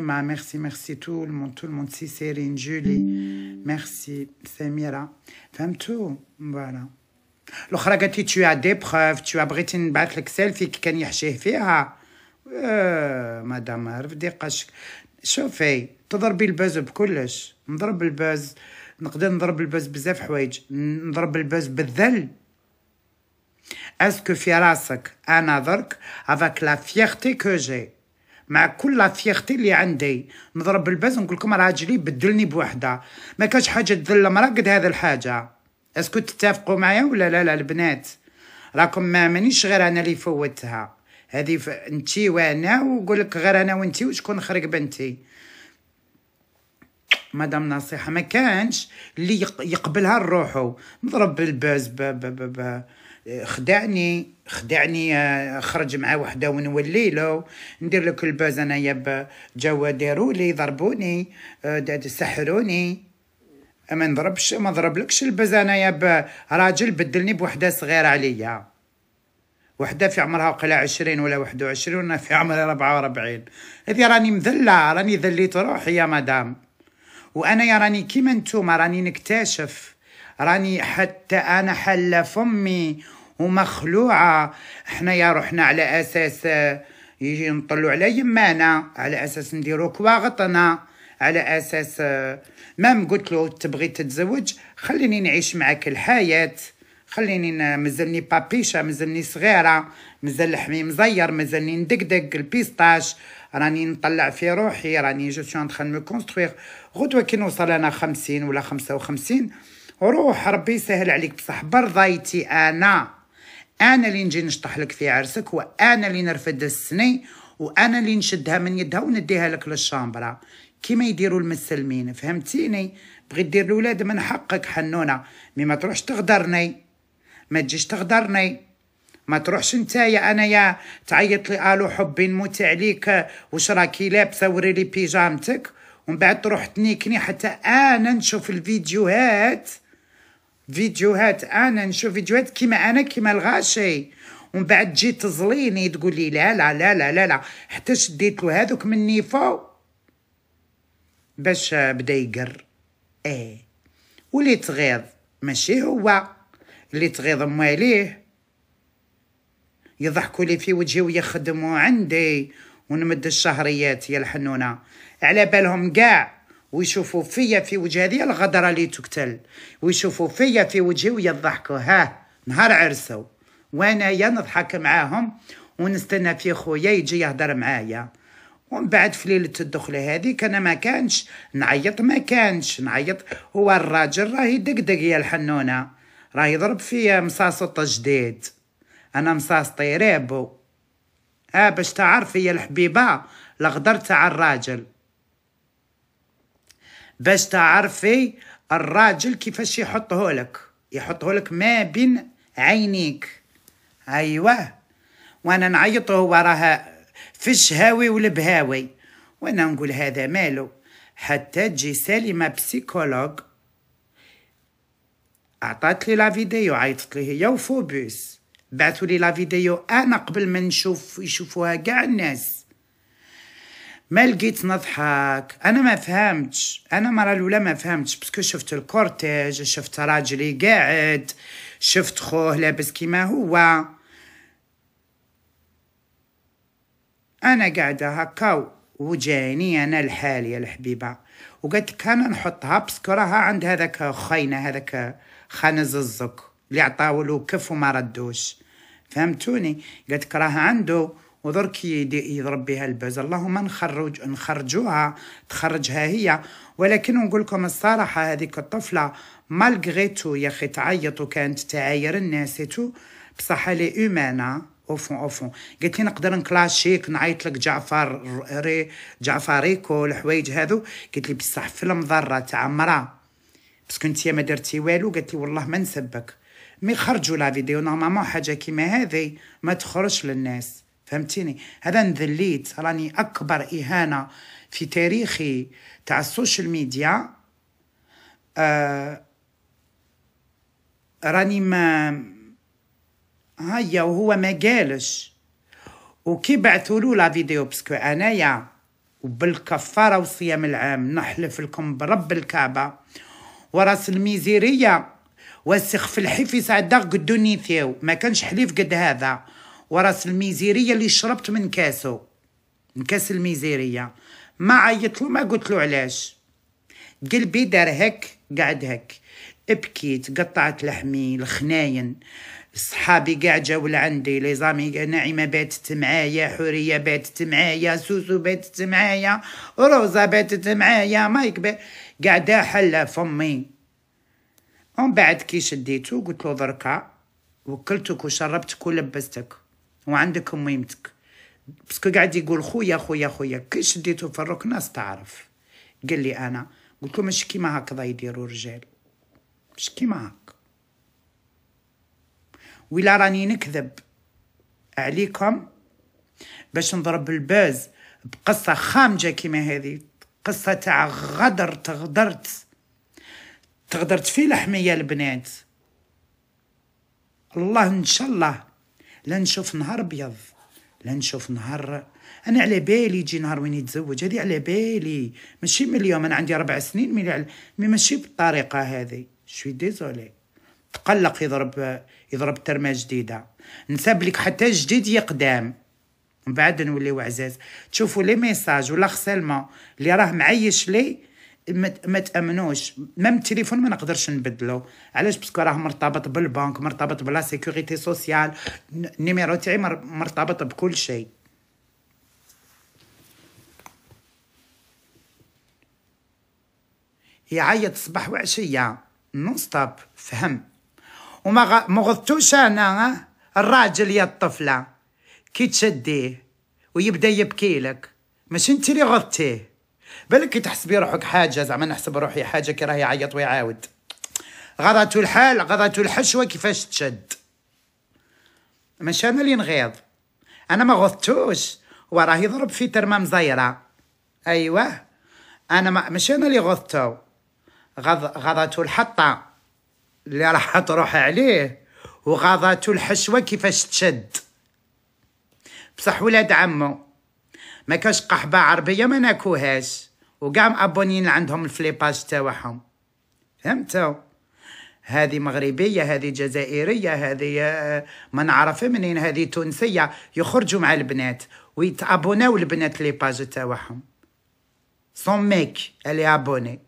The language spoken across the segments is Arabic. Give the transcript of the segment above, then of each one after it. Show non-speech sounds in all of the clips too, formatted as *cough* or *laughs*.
Ma merci, merci tout le monde, tout سي monde. جولي Céline, Julie, فهمتو فوالا Femme tout, voilà. الاخرى قالت لي tu as des preuves tu as بغيتي نبعث لك سيلفي كي كان يحشيه فيها آه مدام عرف قشك شوفي تضربي الباز بكلش نضرب الباز نقدر نضرب الباز بزاف حوايج نضرب الباز بالذل اسكو في راسك انا درك افاك لا فيغتي كو جي مع كل لا فيختي اللي عندي نضرب الباز ونقول لكم راه جلي بدلني بوحده ما كاش حاجه تذل المراه قد هذه الحاجه اسكو تتفقوا معايا ولا لا لا البنات راكم ما مانيش غير انا اللي فوتها هذه ف... انتي وانا وقول لك غير انا وانتي وشكون خرج بنتي مدام نصيحه ما كانش اللي يقبلها لروحو نضرب بالباز با با با با خدعني خدعني آه، خرج مع وحده له ندير آه، الباز أنا انايا جوا دارولي ضربوني داد سحروني ما نضربش ما الباز البز انايا راجل بدلني بوحده صغيره عليا وحده في عمرها وقلا عشرين ولا واحد وعشرين وانا في عمري ربعة وربعين هذه راني مذله راني ذليت روحي يا مدام وانا يا راني كيما نتوما راني نكتشف راني حتى انا حل فمي ومخلوعه حنايا روحنا على اساس آه، يجي نطلو على يمانا على اساس نديرو كواغطنا على اساس آه، مام قلت له تبغي تتزوج خليني نعيش معك الحياه خليني مازلني بابيشة مازلني صغيرة مازال لحمي مزير مازلني ندقدق البيستاش راني نطلع في روحي راني جو سو انتخان مو كونستويغ غدوة كي نوصل انا خمسين ولا خمسة وخمسين روح ربي يسهل عليك بصح برضايتي انا انا اللي نجي نشطح لك في عرسك وانا اللي نرفد السني وانا اللي نشدها من يدها ونديها لك للشامبرا كيما يديروا المسلمين فهمتيني بغيت دير الولاد من حقك حنونه مي ما تروحش تغدرني ما تجيش تغدرني ما تروحش نتايا انايا تعيط لي الو حبي نموت عليك واش راكي لابسه وريلي بيجامتك ومن بعد تروح تنيكني حتى انا نشوف الفيديوهات فيديوهات انا نشوف فيديوهات كيما انا كيما الغاشي ومن بعد تجي تزليني تقولي لا لا لا لا لا, لا. حتى شديت له هذوك من نيفو باش بدا يقر ايه واللي تغيظ ماشي هو اللي تغيظ مواليه يضحكوا لي في وجهي ويخدموا عندي ونمد الشهريات يا الحنونه على بالهم كاع ويشوفوا فيا في وجه هذه الغدرة اللي تقتل ويشوفوا فيا في وجهي ويضحكوا ها نهار عرسوا وانا نضحك معاهم ونستنى في خويا يجي يهدر معايا ومن بعد في ليلة الدخلة هذيك أنا ما كانش نعيط ما كانش نعيط هو الراجل راهي دقدق يا الحنونة راهي يضرب فيا مصاصط جديد أنا مصاصطي طيريبو ها آه باش تعرفي يا الحبيبة الغدر تاع الراجل باش تعرفي الراجل كيفاش يحطه لك يحطه لك ما بين عينيك ايوه وانا نعيطه وراها راه في الشهاوي والبهاوي وانا نقول هذا ماله حتى تجي سالمه بسيكولوج عطات لي لا فيديو عيطت لي هي وفوبوس بعثوا لي لا فيديو انا قبل ما نشوف يشوفوها كاع الناس ما لقيت نضحك انا ما فهمتش انا مرة الاولى ما فهمتش باسكو شفت الكورتيج شفت راجلي قاعد شفت خوه لابس كيما هو انا قاعده هكا وجاني انا لحالي يا الحبيبه وقالت لك انا نحطها باسكو راها عند هذاك خينا هذاك خانز الزك اللي عطاولو كف وما ردوش فهمتوني قالت لك راها عنده ودرك يضرب بها البوز اللهم نخرج نخرجوها تخرجها هي ولكن نقول لكم الصراحه هذيك الطفله مالغريتو يا اخي تعيط وكانت تعاير الناس تو بصح لي اومانه اوفون اوفون قالت لي نقدر نكلاشيك نعيط لك جعفر ري جعفريكو الحوايج هذو قالت لي بصح في المضره تاع مرا باسكو انت ما درتي والو قالت لي والله ما نسبك مي خرجوا لا فيديو نورمالمون حاجه كيما هذه ما تخرجش للناس فهمتيني هذا نذليت راني اكبر اهانه في تاريخي تاع السوشيال ميديا آه راني ما هيا وهو ما قالش وكي بعثوا له لا فيديو باسكو انايا وبالكفاره وصيام العام نحلف لكم برب الكعبه وراس الميزيريه وسخ في الحفي سعدا قدو نيثيو ما كانش حليف قد هذا وراس الميزيريه اللي شربت من كاسو من كاس الميزيريه ما عيط له ما قلت له علاش قلبي دار هك قعد هك بكيت قطعت لحمي الخناين صحابي قاع جاو لعندي لي زامي نعيمه باتت معايا حوريه باتت معايا سوسو باتت معايا روزا باتت معايا مايك قاعده حله فمي ومن بعد كي شديتو قلت له دركا وكلتك وشربتك ولبستك وعندك ميمتك بس قاعد يقول خويا خويا خويا كي شديته في ناس تعرف قال لي انا قلت له مش كيما هكذا يديروا رجال مش كيما هك ولا راني نكذب عليكم باش نضرب الباز بقصه خامجه كيما هذه قصه تاع غدر تغدرت تغدرت في لحميه البنات الله ان شاء الله لا نشوف نهار ابيض لا نشوف نهار انا على بالي يجي نهار وين يتزوج هذه على بالي ماشي من اليوم انا عندي ربع سنين مي ماشي بالطريقه هذه شوي ديزولي تقلق يضرب يضرب ترمه جديده نساب لك حتى جديد يقدام من بعد نوليو عزاز تشوفوا لي ميساج ولا خسلمه اللي راه معيش لي ما تامنوش ميم التليفون ما نقدرش نبدلو علاش باسكو راه مرتبط بالبنك مرتبط بلا سيكوريتي سوسيال النيميرو تاعي مرتبط بكل شيء يعيط صباح وعشيه نون ستوب فهم وما غ... ما غضتوش انا الراجل يا الطفله كي تشديه ويبدا يبكي لك ماشي انت اللي غضتيه بالك تحسبي روحك حاجه زعما نحسب روحي حاجه كي راه يعيط ويعاود غضته الحال غضته الحشوه كيفاش تشد مش انا اللي نغيض انا ما غضتوش وراه يضرب في ترمام مزيره ايوه انا ما مش انا اللي غضتو غض غضته الحطه اللي راح تروح عليه وغضته الحشوه كيفاش تشد بصح ولاد عمو ما كاش قحبه عربيه ما ناكوهاش وكاع مابونين عندهم الفليباج تاعهم فهمتوا هذه مغربيه هذه جزائريه هذه آه، ما نعرف منين هذه تونسيه يخرجوا مع البنات ويتابوناو البنات لي باج تاعهم سون ميك اللي ابوني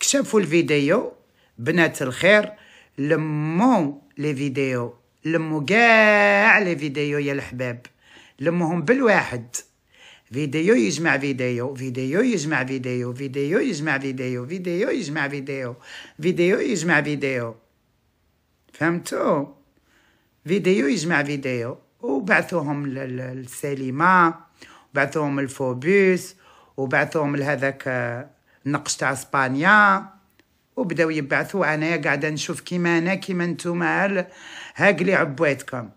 كشفوا الفيديو بنات الخير لمو لي فيديو لمو كاع لي فيديو يا الحباب لمهم بالواحد فيديو يجمع فيديو فيديو يجمع فيديو فيديو يجمع فيديو فيديو يجمع فيديو فيديو يجمع فيديو فهمتوا فيديو يجمع فيديو وبعثوهم للسليمة وبعثوهم الفوبوس وبعثوهم لهذاك النقش تاع اسبانيا وبداو يبعثوا انايا قاعده نشوف كيما انا كيما نتوما هاك لي عبواتكم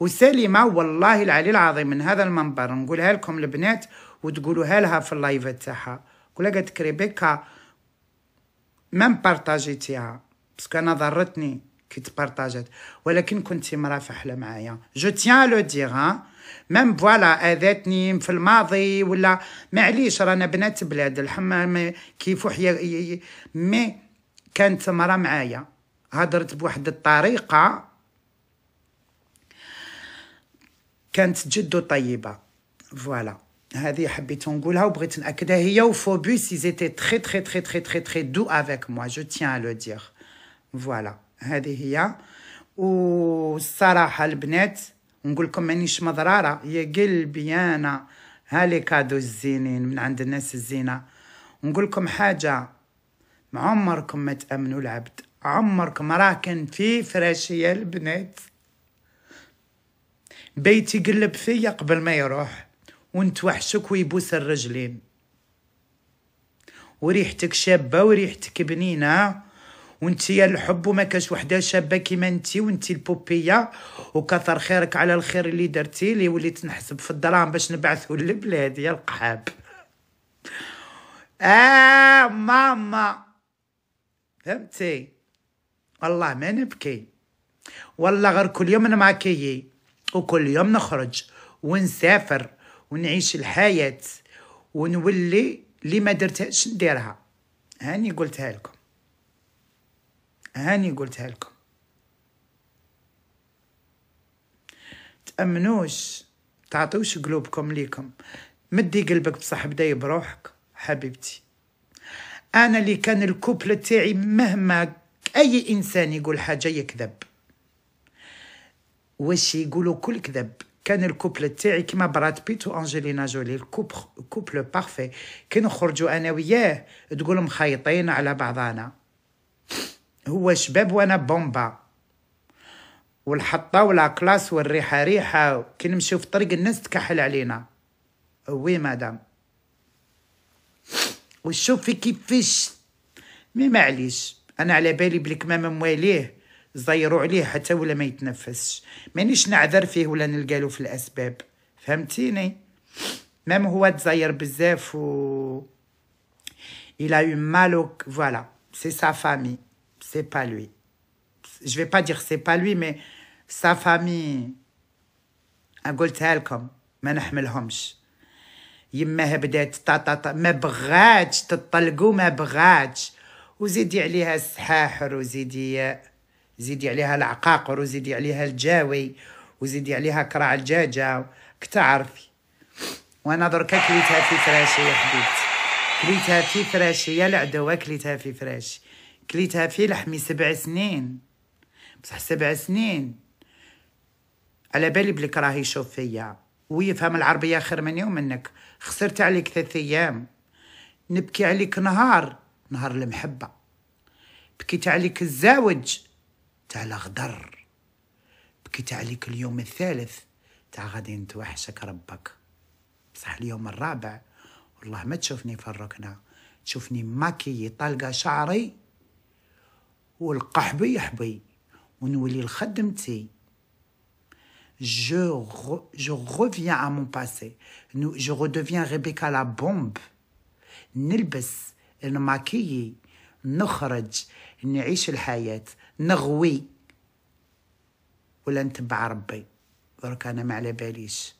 وسليمة والله العلي العظيم من هذا المنبر نقولها لكم البنات وتقولوها لها في اللايف تاعها قولها قالت كريبيكا مام بارطاجيتيها باسكو انا ضرتني كي تبارطاجات ولكن كنت مرا فحله معايا جو تيان لو دير ها مام فوالا اذتني في الماضي ولا معليش رانا بنات بلاد الحمام كيفو حيا مي كانت مرا معايا هضرت بواحد الطريقه كانت جد طيبه فوالا هذه حبيت نقولها وبغيت ناكدها هي وفوبوس ايزيتي تري تري تري تري تري تري دو افيك موا جو تيان لو دير فوالا هذه هي والصراحه البنات نقول لكم مانيش مضراره يا قلبي انا ها لي كادو الزينين من عند الناس الزينه نقول لكم حاجه عمركم ما تامنوا العبد عمركم راه كان في فراشيه البنات بيتي يقلب فيا قبل ما يروح ونتوحشك ويبوس الرجلين وريحتك شابة وريحتك بنينة يا الحب وما كاش وحده شابه كيما انت وانت البوبيه وكثر خيرك على الخير اللي درتي لي وليت نحسب في الدراهم باش نبعثو للبلاد يا القحاب اه ماما فهمتي والله ما نبكي والله غير كل يوم نماكيي وكل يوم نخرج ونسافر ونعيش الحياة ونولي اللي ما درتهاش نديرها هاني قلتها لكم هاني قلتها لكم تأمنوش تعطوش قلوبكم ليكم مدي قلبك بصح بداي بروحك حبيبتي انا اللي كان الكوبل تاعي مهما اي انسان يقول حاجه يكذب واش يقولوا كل كذب كان الكوبل تاعي كيما براد بيت وانجلينا جولي الكوبل كوبل بارفي كي نخرجوا انا وياه تقول مخيطين على بعضانا هو شباب وانا بومبا والحطه ولا كلاس والريحه ريحه كي نمشيو في طريق الناس تكحل علينا وي مدام وشوفي كيفاش مي معليش انا على بالي بلك ما مواليه زيروا عليه حتى ولا ما يتنفسش مانيش نعذر فيه ولا نلقالو في الاسباب فهمتيني مام هو تزير بزاف و il a eu mal au voilà سي sa famille c'est pas lui je سي با لوي c'est pas lui قلتها لكم ما نحملهمش يماها بدات تا ما بغاتش تطلقوا ما بغاتش وزيدي عليها السحاحر وزيدي زيدي عليها العقاقر وزيدي عليها الجاوي وزيدي عليها كرع الجاجة كتعرفي وانا دركا كليتها في فراشي يا حبيبتي كليتها في فراشي يا العدوة كليتها في فراشي كليتها في لحمي سبع سنين بصح سبع سنين على بالي بلك راه يشوف فيا ويفهم العربية خير مني ومنك خسرت عليك ثلاث أيام نبكي عليك نهار نهار المحبة بكيت عليك الزاوج تاع الغدر بكيت عليك اليوم الثالث تاع غادي نتوحشك ربك بصح اليوم الرابع والله ما تشوفني في الركنة تشوفني ماكيي طالقة شعري والقحبي يحبي ونولي لخدمتي جو جو je ا مون باسي نو جو je ريبيكا لا بومب نلبس نماكيي نخرج نعيش الحياة نغوي ولا نتبع ربي درك انا ما على باليش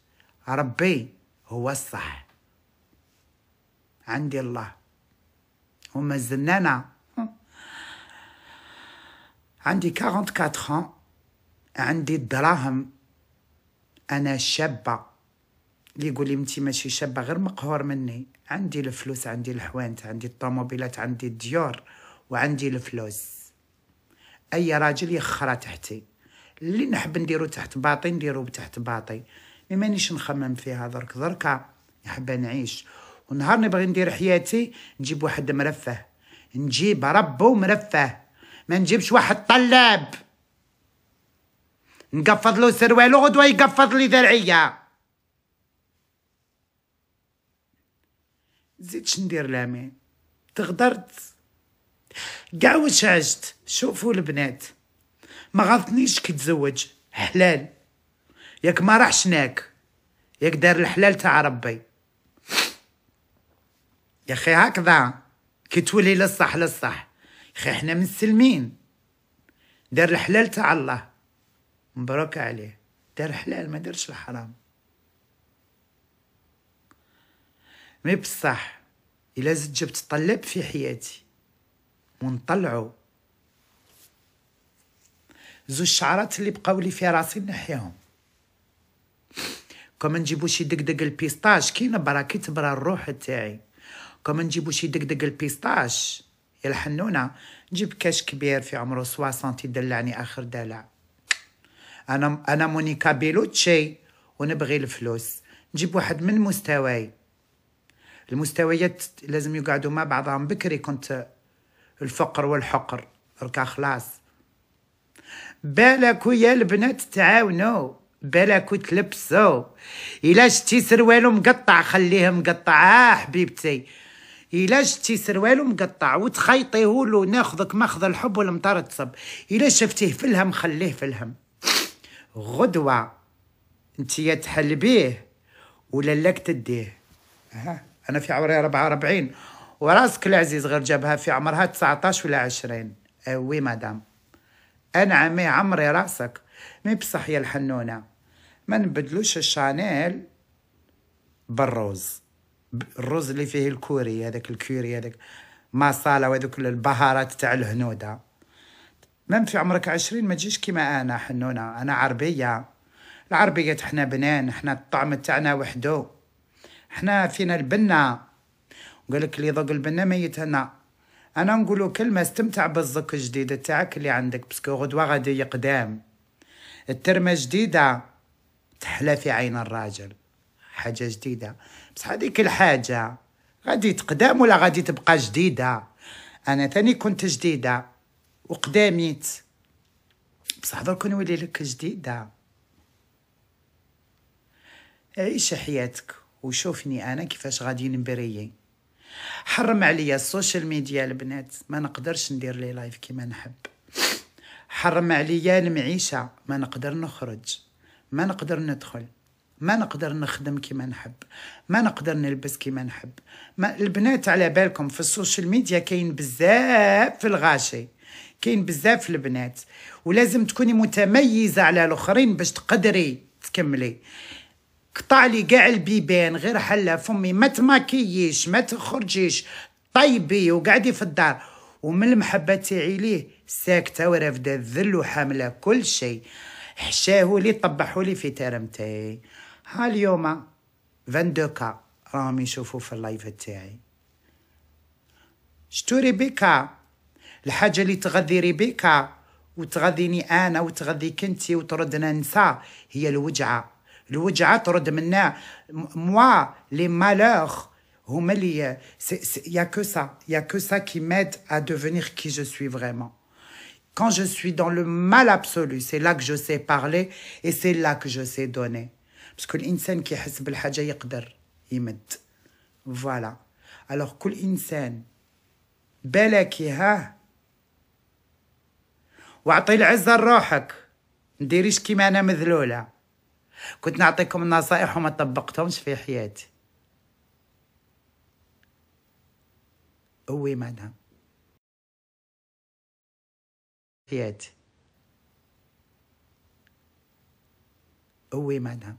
ربي هو الصح عندي الله هما الزنانة عندي 44 ans عندي الدراهم انا شابة اللي يقول لي انت ماشي شابة غير مقهور مني عندي الفلوس عندي الحوانت عندي الطوموبيلات عندي الديور وعندي الفلوس اي راجل يخرى تحتي اللي نحب نديرو تحت باطي نديرو تحت باطي مي مانيش نخمم فيها درك دركا نحب نعيش ونهار نبغي ندير حياتي نجيب واحد مرفه نجيب ربو مرفه ما نجيبش واحد طلاب نقفض له سروالو غدوه يقفض لي درعيه زيدش ندير لامين تغدرت كاع واش عشت شوفوا البنات ما غلطنيش كي تزوج حلال ياك ما راحش ناك ياك دار الحلال تاع ربي يا اخي هكذا كي تولي للصح للصح يا اخي حنا مسلمين دار الحلال تاع الله مبروك عليه دار حلال ما دارش الحرام مي بصح الا زدت جبت طلاب في حياتي ونطلعوا زو الشعرات اللي بقاو لي في راسي نحيهم كما نجيبو شي دقدق البيستاش كي نبرا كي تبرا الروح تاعي كما نجيبو شي دقدق البيستاش يا الحنونه نجيب كاش كبير في عمره 60 يدلعني اخر دلع انا انا مونيكا بيلوتشي ونبغي الفلوس نجيب واحد من مستواي المستويات لازم يقعدوا مع بعضهم بكري كنت الفقر والحقر ركا خلاص بالك يا البنات تعاونوا بالك تلبسوا الا شتي سروالو مقطع خليه مقطع اه حبيبتي الا شتي سروالو مقطع وتخيطيه له ناخذك ماخذ الحب والمطر تصب الا شفتيه في الهم خليه في الهم غدوه انت يا تحل بيه ولا لك تديه ها انا في عمري 44 وراسك العزيز غير جابها في عمرها 19 ولا 20 وي مدام انا عمي عمري راسك مي بصح يا الحنونه ما نبدلوش الشانيل بالروز الروز اللي فيه الكوري هذاك الكوري هذاك صالة وهذوك البهارات تاع الهنودة مام في عمرك عشرين ما تجيش كيما أنا حنونة أنا عربية العربية حنا بنان حنا الطعم تاعنا وحدو حنا فينا البنة قال لك اللي ذوق البنا ما يتهنى انا نقولو كلمه استمتع بالذوق الجديد تاعك اللي عندك باسكو غدوه غادي يقدام الترمه جديده تحلى في عين الراجل حاجه جديده بس هذيك الحاجه غادي تقدام ولا غادي تبقى جديده انا تاني كنت جديده وقداميت بصح درك نولي لك جديده عيش حياتك وشوفني انا كيفاش غادي نبريي حرم عليا السوشيال ميديا البنات ما نقدرش ندير لي لايف كيما نحب حرم عليا المعيشة ما نقدر نخرج ما نقدر ندخل ما نقدر نخدم كيما نحب ما نقدر نلبس كيما نحب ما البنات على بالكم في السوشيال ميديا كاين بزاف في الغاشي كاين بزاف البنات ولازم تكوني متميزه على الاخرين باش تقدري تكملي قطع لي كاع البيبان غير حلها فمي ما تماكيش ما تخرجيش طيبي وقعدي في الدار ومن المحبه تاعي ليه ساكته ورافده الذل وحامله كل شيء حشاه لي طبحوا لي في ترمتي ها اليوم 22 كا راهم يشوفوا في اللايف تاعي شتو ريبيكا الحاجه اللي تغذي ريبيكا وتغذيني انا وتغذيك انت وتردنا ننسى هي الوجعه Moi, les malheurs, il n'y a que ça. Il n'y a que ça qui m'aide à devenir qui je suis vraiment. Quand je suis dans le mal absolu, c'est là que je sais parler et c'est là que je sais donner. Parce que l'insan qui حس بالحاجة يقدر يمد. Voilà. Alors كل إنسان de ها واعطي dirige لروحك مديريش كيما أنا Lola. كنت نعطيكم النصائح وما طبقتهمش في حياتي اوي معناها حياتي اوي معناها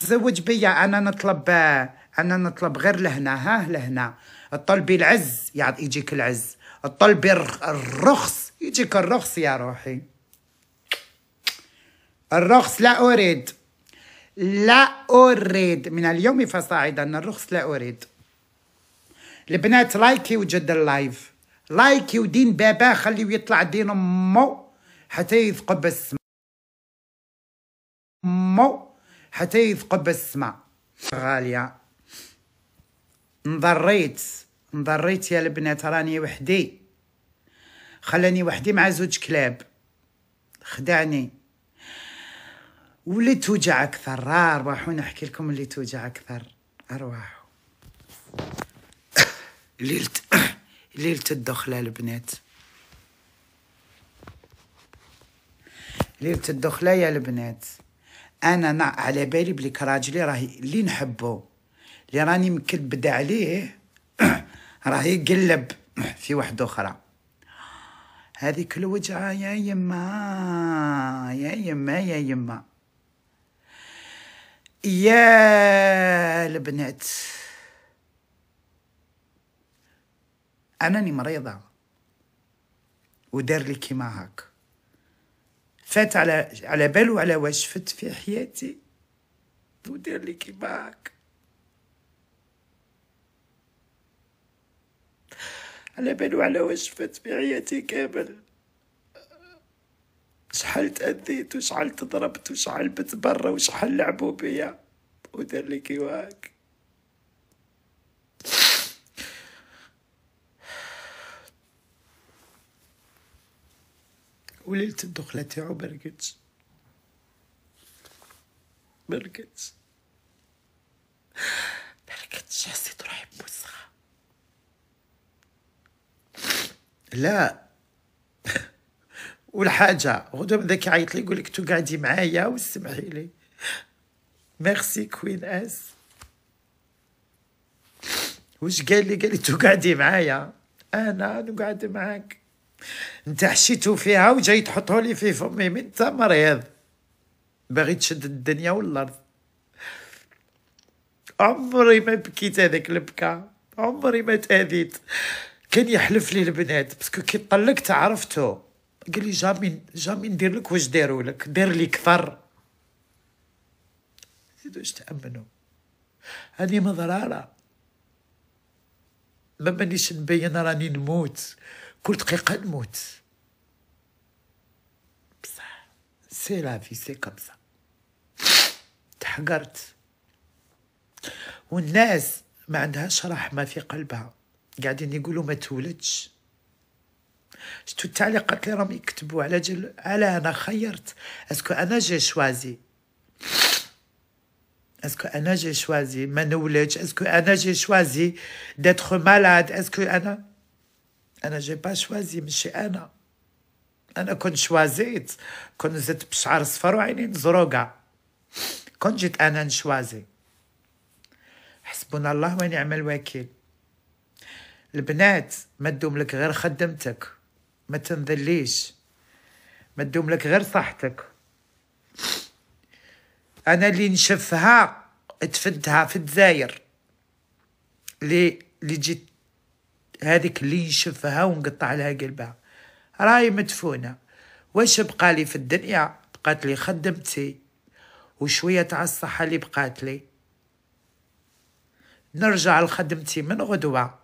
تزوج بيا انا نطلب انا نطلب غير لهنا ها لهنا طلبي العز يعني يجيك العز طلبي الرخص يجيك الرخص يا روحي الرخص لا أريد لا أريد من اليوم فصاعدا الرخص لا أريد البنات لايكي وجد اللايف لايكي ودين بابا خليه يطلع دين امو حتى يثقب السما امو حتى يثقب السما غالية نضريت نضريت يا البنات راني وحدي خلاني وحدي مع زوج كلاب خدعني واللي توجع اكثر راه ارواحو نحكي لكم اللي توجع اكثر ارواحو *coughs* ليله *coughs* ليله الدخله البنات ليله الدخله يا البنات انا على بالي بلي راجلي راهي اللي نحبه اللي راني مكبده عليه *coughs* راه يقلب في واحدة أخرى هذيك الوجعة يا يما يا يما يا يما يا البنات أناني مريضه ودار لي كيما هاك فات على على بالو على واش فت في حياتي ودار لي كيما هاك على بالو على واش فت في حياتي كامل شحال تأذيت وشحال تضربت وشحال بت برا وشحال لعبوا بيا ودار لي كيواك وليلة الدخلة تاعو برقت برقت برقت حسيت روحي بوسخة لا *laughs* والحاجه غدوه بدا كيعيط لي يقول لك تو قاعدي معايا وسمحي لي ميرسي كوين اس واش قال لي قال لي تو قاعدي معايا انا نقعد معاك انت حشيتو فيها وجاي تحطو لي في فمي من انت مريض باغي تشد الدنيا والارض عمري ما بكيت هذاك البكا عمري ما تاذيت كان يحلف لي البنات باسكو كي طلقت عرفتو قال لي جامي جامي ندير لك واش داروا لك دار لي كثر اش تامنوا هذه مضراره ما مانيش نبين راني نموت كل دقيقه نموت بصح سي لا في سي كبصه تحقرت والناس ما عندهاش رحمه في قلبها قاعدين يقولوا ما تولدش شتو التعليقات اللي راهم يكتبوا على جل على انا خيرت اسكو انا جي شوازي اسكو انا جي شوازي ما نولدش اسكو انا جي شوازي داتخ مالاد اسكو انا انا جي با شوازي ماشي انا انا كنت شوازيت كنت زدت بشعر صفر وعينين زروقه كنت جيت انا نشوازي حسبنا الله ونعم الوكيل البنات ما تدوم لك غير خدمتك ما تنذليش ما تدوم لك غير صحتك انا اللي نشفها تفدها في الجزائر اللي اللي جيت هذيك اللي نشفها ونقطع لها قلبها راهي مدفونه واش بقى لي في الدنيا بقات لي خدمتي وشويه تاع الصحه اللي بقات لي نرجع لخدمتي من غدوه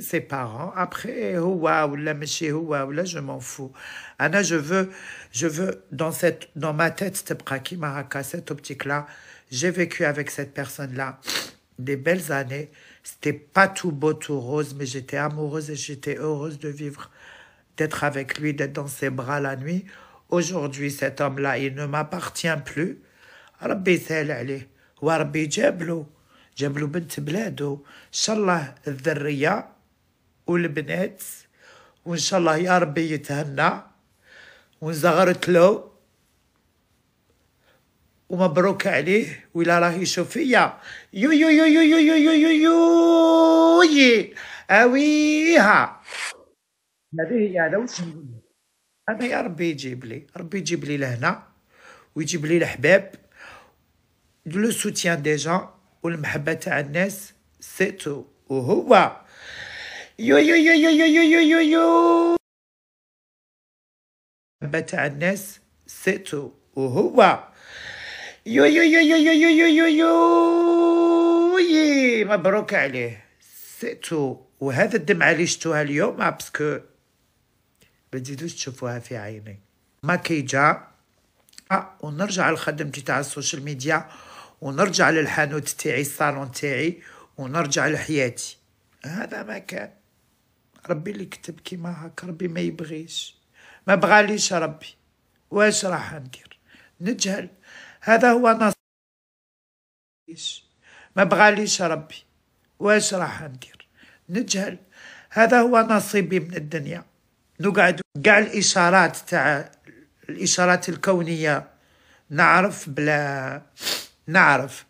ses parents. Après, ou la Meshi ou là, je m'en fous. Anna, je veux, je veux, dans cette, dans ma tête, cette maraka, cette optique-là, j'ai vécu avec cette personne-là des belles années. C'était pas tout beau, tout rose, mais j'étais amoureuse et j'étais heureuse de vivre, d'être avec lui, d'être dans ses bras la nuit. Aujourd'hui, cet homme-là, il ne m'appartient plus. Rabbi, يسهل عليه وربي جاب جاب له بنت بلادو ان شاء الله والبنات وإن شاء الله يا ربي يتهنى وانزغرت له ومبروك عليه ولا راه يشوف فيا يو يو يو يو يو يو يو يو يو اويها هذه هي هذا واش هذا يا ربي يجيب لي ربي يجيب لي لهنا ويجيب لي الحباب لو سوتيان دي جون والمحبه تاع الناس سيتو وهو يو يو يو يو يو يو يو يو متى الناس ستو وهو يو يو يو يو يو يو يو يو يو مبروك عليه ستو وهذا الدمعة اللي شتوها اليوم باسكو ما تزيدوش تشوفوها في عيني ماكيجا جا ونرجع لخدمتي تاع السوشيال ميديا ونرجع للحانوت تاعي الصالون تاعي ونرجع لحياتي هذا ما كان ربي اللي كتب كيما هكا ربي ما يبغيش ما بغاليش ربي واش راح ندير نجهل هذا هو نصيب ما بغاليش ربي واش راح ندير نجهل هذا هو نصيبي من الدنيا نقعد كاع الاشارات تاع الاشارات الكونيه نعرف بلا نعرف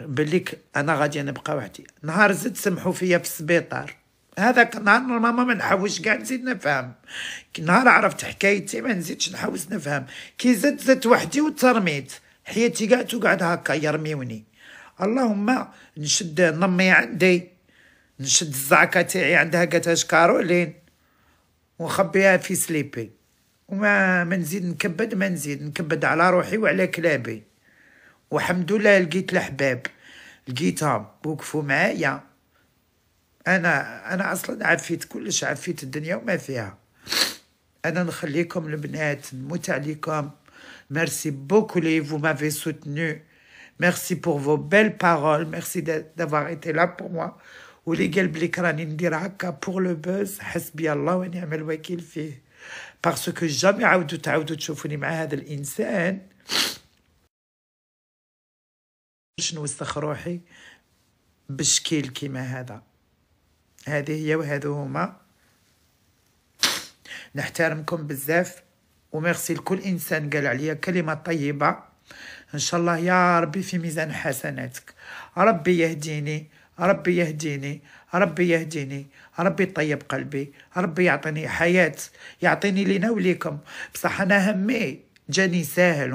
بليك انا غادي نبقى وحدي نهار زدت سمحوا فيا في السبيطار هذاك النهار ماما ما نحوش كاع نزيد نفهم نهار عرفت حكايتي ما نزيدش نحوس نفهم كي زدت زدت وحدي وترميت حياتي كاع تقعد هكا يرميوني اللهم نشد نمي عندي نشد الزعكه تاعي عندها قتاش كارولين ونخبيها في سليبي وما ما نزيد نكبد ما نزيد نكبد على روحي وعلى كلابي وحمد لله لقيت الاحباب لقيتهم وقفوا معايا انا انا اصلا عفيت كلش عفيت الدنيا وما فيها انا نخليكم البنات نموت عليكم ميرسي بوكو لي فو مافي سوتنو ميرسي بور فو بيل بارول ميرسي دافوار ايتي لا بور موا ولي قلب لي راني ندير هكا بور لو بوز حسبي الله ونعم الوكيل فيه باسكو جامي عاودو تعاودو تشوفوني مع هذا الانسان باش نوسخ روحي بشكيل كيما هذا هذه هي وهذو هما نحترمكم بزاف وميرسي لكل انسان قال عليا كلمه طيبه ان شاء الله يا ربي في ميزان حسناتك ربي يهديني ربي يهديني ربي يهديني ربي يطيب قلبي ربي يعطيني حياة يعطيني لينا وليكم بصح أنا همي جاني ساهل